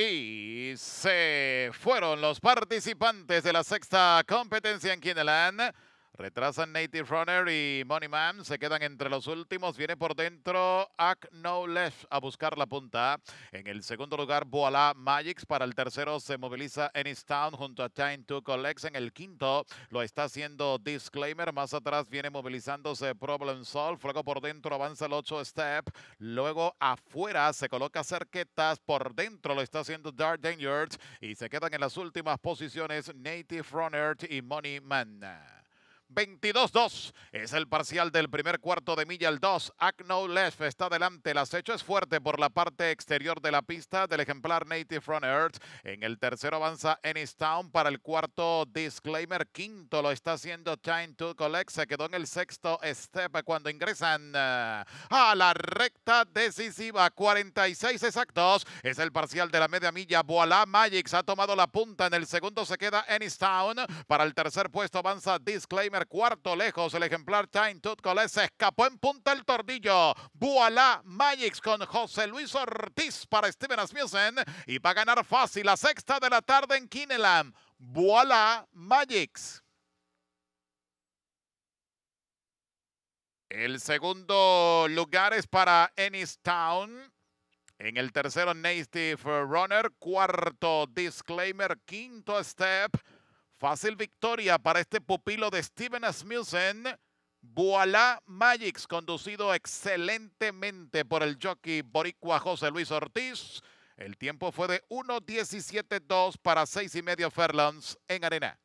Y se fueron los participantes de la sexta competencia en Kineland. Retrasan Native Runner y Money Man. Se quedan entre los últimos. Viene por dentro Ack No Left a buscar la punta. En el segundo lugar, Boala Magix. Para el tercero se moviliza Enistown junto a Time to Collect. En el quinto lo está haciendo Disclaimer. Más atrás viene movilizándose Problem Solve. Luego por dentro avanza el 8 Step. Luego afuera se coloca Cerquetas. Por dentro lo está haciendo Dark Danger. Y se quedan en las últimas posiciones Native Runner y Money Man. 22-2 es el parcial del primer cuarto de milla el 2. Acno left está adelante. El acecho es fuerte por la parte exterior de la pista del ejemplar Native Front Earth. En el tercero avanza Enistown para el cuarto disclaimer. Quinto lo está haciendo Time to Collect. Se quedó en el sexto step cuando ingresan eh, a la recta decisiva. 46 exactos es el parcial de la media milla. Voilà Magics ha tomado la punta. En el segundo se queda Enistown. Para el tercer puesto avanza Disclaimer cuarto lejos. El ejemplar Time Tut se escapó en punta el tordillo. Voilà Magix con José Luis Ortiz para Steven Asmussen. Y va a ganar fácil la sexta de la tarde en Kineland. Voilà Magix. El segundo lugar es para Town En el tercero, Native Runner. Cuarto, Disclaimer. Quinto, Step. Fácil victoria para este pupilo de Steven Asmussen. Voilà Magix, conducido excelentemente por el jockey boricua José Luis Ortiz. El tiempo fue de 1.17.2 para seis y medio furlongs en arena.